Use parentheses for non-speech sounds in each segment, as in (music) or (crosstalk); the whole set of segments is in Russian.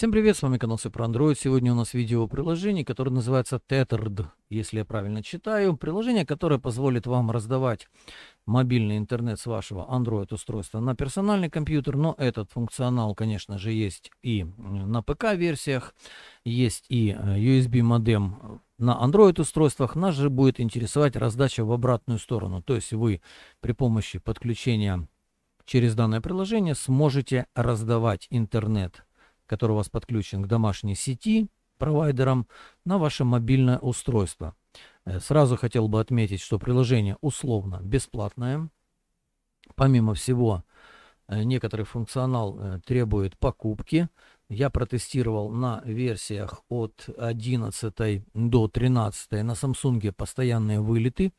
Всем привет, с вами канал Все про Android. Сегодня у нас видео приложение, которое называется Tethered, если я правильно читаю. Приложение, которое позволит вам раздавать мобильный интернет с вашего Android устройства на персональный компьютер, но этот функционал, конечно же, есть и на ПК версиях, есть и USB э, модем на Android устройствах. Нас же будет интересовать раздача в обратную сторону, то есть вы при помощи подключения через данное приложение сможете раздавать интернет который у вас подключен к домашней сети провайдером на ваше мобильное устройство. Э, сразу хотел бы отметить, что приложение условно бесплатное. Помимо всего, э, некоторый функционал э, требует покупки. Я протестировал на версиях от 11 до 13. На Samsung постоянные вылеты.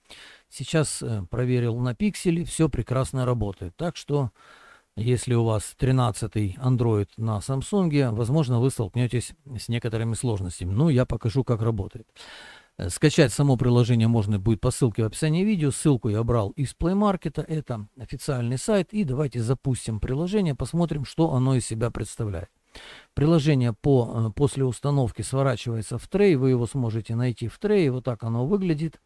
Сейчас проверил на пикселе, все прекрасно работает. Так что если у вас 13 Android на Samsung, возможно, вы столкнетесь с некоторыми сложностями. Но ну, я покажу, как работает. Э, скачать само приложение можно будет по ссылке в описании видео. Ссылку я брал из Play Market. Это официальный сайт. И давайте запустим приложение, посмотрим, что оно из себя представляет. Приложение по, э, после установки сворачивается в трей. Вы его сможете найти в трее. Вот так оно выглядит.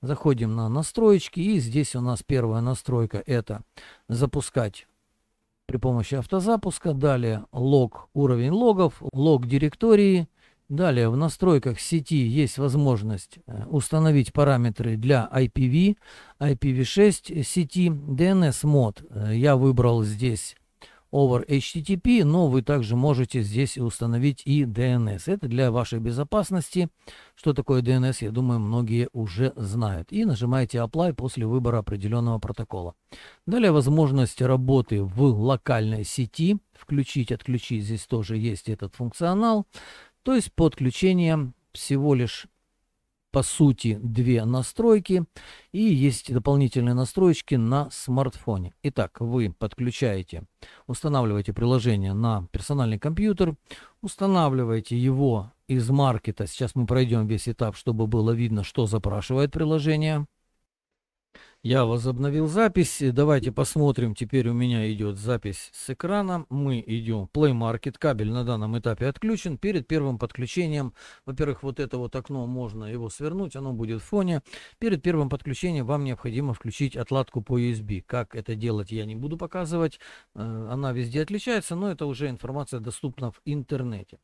Заходим на настройки. И здесь у нас первая настройка это запускать при помощи автозапуска, далее лог, уровень логов, лог директории. Далее в настройках сети есть возможность э, установить параметры для IPv, IPv6 сети, DNS мод. Э, я выбрал здесь over HTTP, но вы также можете здесь установить и DNS. Это для вашей безопасности. Что такое DNS, я думаю, многие уже знают. И нажимаете Apply после выбора определенного протокола. Далее возможность работы в локальной сети. Включить, отключить, здесь тоже есть этот функционал. То есть подключение всего лишь по сути две настройки и есть дополнительные настройки на смартфоне. Итак, вы подключаете, устанавливаете приложение на персональный компьютер, устанавливаете его из маркета. Сейчас мы пройдем весь этап, чтобы было видно, что запрашивает приложение. Я возобновил запись. Давайте посмотрим. Теперь у меня идет запись с экрана. Мы идем Play Market. Кабель на данном этапе отключен. Перед первым подключением, во-первых, вот это вот окно можно его свернуть, оно будет в фоне. Перед первым подключением вам необходимо включить отладку по USB. Как это делать, я не буду показывать. Э, она везде отличается, но это уже информация доступна в интернете.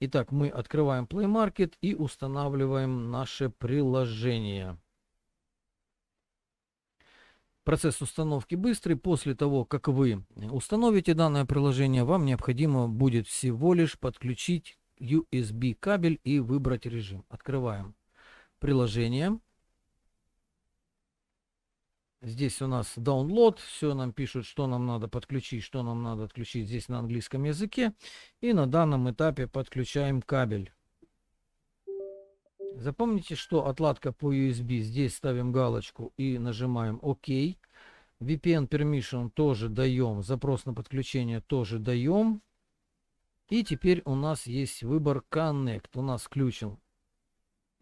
Итак, мы открываем Play Market и устанавливаем наше приложение. Процесс установки быстрый. После того, как вы установите данное приложение, вам необходимо будет всего лишь подключить USB кабель и выбрать режим. Открываем приложение. Здесь у нас download, все нам пишут, что нам надо подключить, что нам надо отключить здесь на английском языке. И на данном этапе подключаем кабель. Запомните, что отладка по USB. Здесь ставим галочку и нажимаем ОК. VPN Permission тоже даем. Запрос на подключение тоже даем. И теперь у нас есть выбор Connect. У нас включен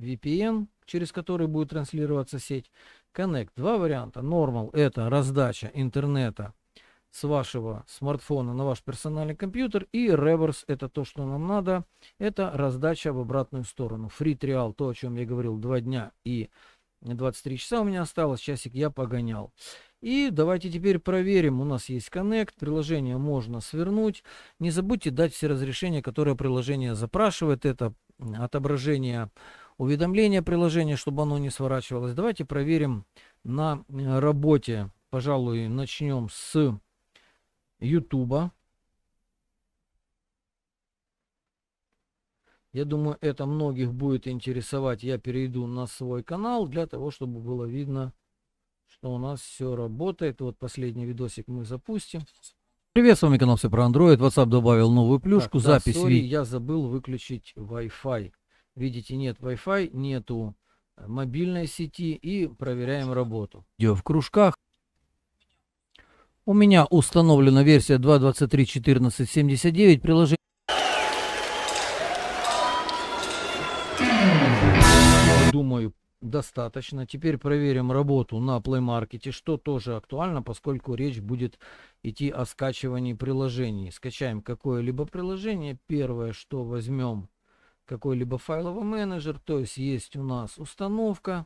VPN, через который будет транслироваться сеть. Connect. Два варианта. Normal – это раздача интернета с вашего смартфона на ваш персональный компьютер. И реверс это то, что нам надо. Это раздача в обратную сторону. Free trial, то, о чем я говорил, два дня и 23 часа у меня осталось. Часик я погонял. И давайте теперь проверим. У нас есть Connect, приложение можно свернуть. Не забудьте дать все разрешения, которые приложение запрашивает. Это отображение уведомления приложения, чтобы оно не сворачивалось. Давайте проверим на э, работе. Пожалуй, начнем с Ютуба. Я думаю, это многих будет интересовать. Я перейду на свой канал для того, чтобы было видно, что у нас все работает. Вот последний видосик мы запустим. Привет, с вами канал Все про Android. WhatsApp добавил новую плюшку. Так, да, запись. Sorry, Я забыл выключить Wi-Fi. Видите, нет Wi-Fi, нету мобильной сети и проверяем работу. Видео в кружках. У меня установлена версия 2.23.14.79 приложения. Думаю, достаточно. Теперь проверим работу на Play Market, что тоже актуально, поскольку речь будет идти о скачивании приложений. Скачаем какое-либо приложение. Первое, что возьмем какой-либо файловый менеджер, то есть есть у нас установка.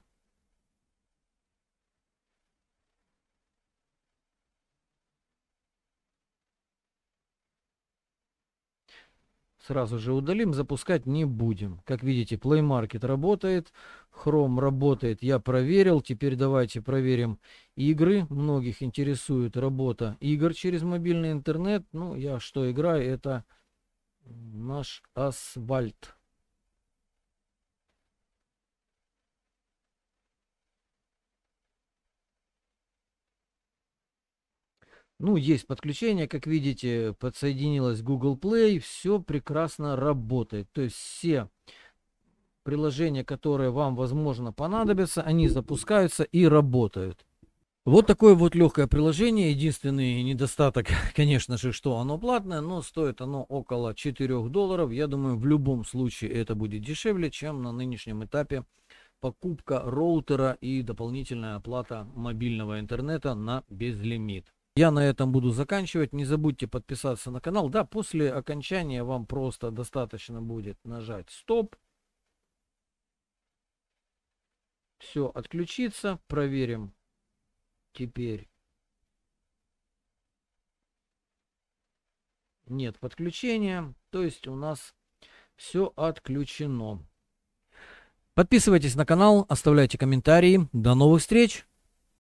Сразу же удалим, запускать не будем. Как видите, Play Market работает, Chrome работает, я проверил. Теперь давайте проверим игры. Многих интересует работа игр через мобильный интернет. Ну, я что играю, это наш асфальт. Ну, есть подключение, как видите, подсоединилась Google Play, все прекрасно работает. То есть все приложения, которые вам, возможно, понадобятся, они запускаются и работают. Вот такое вот легкое приложение. Единственный недостаток, (laughs) конечно же, что оно платное, но стоит оно около 4 долларов. Я думаю, в любом случае это будет дешевле, чем на нынешнем этапе покупка роутера и дополнительная оплата мобильного интернета на безлимит. Я на этом буду заканчивать. Не забудьте подписаться на канал. Да, после окончания вам просто достаточно будет нажать стоп. Все, отключиться. Проверим теперь. Нет подключения. То есть у нас все отключено. Подписывайтесь на канал, оставляйте комментарии. До новых встреч!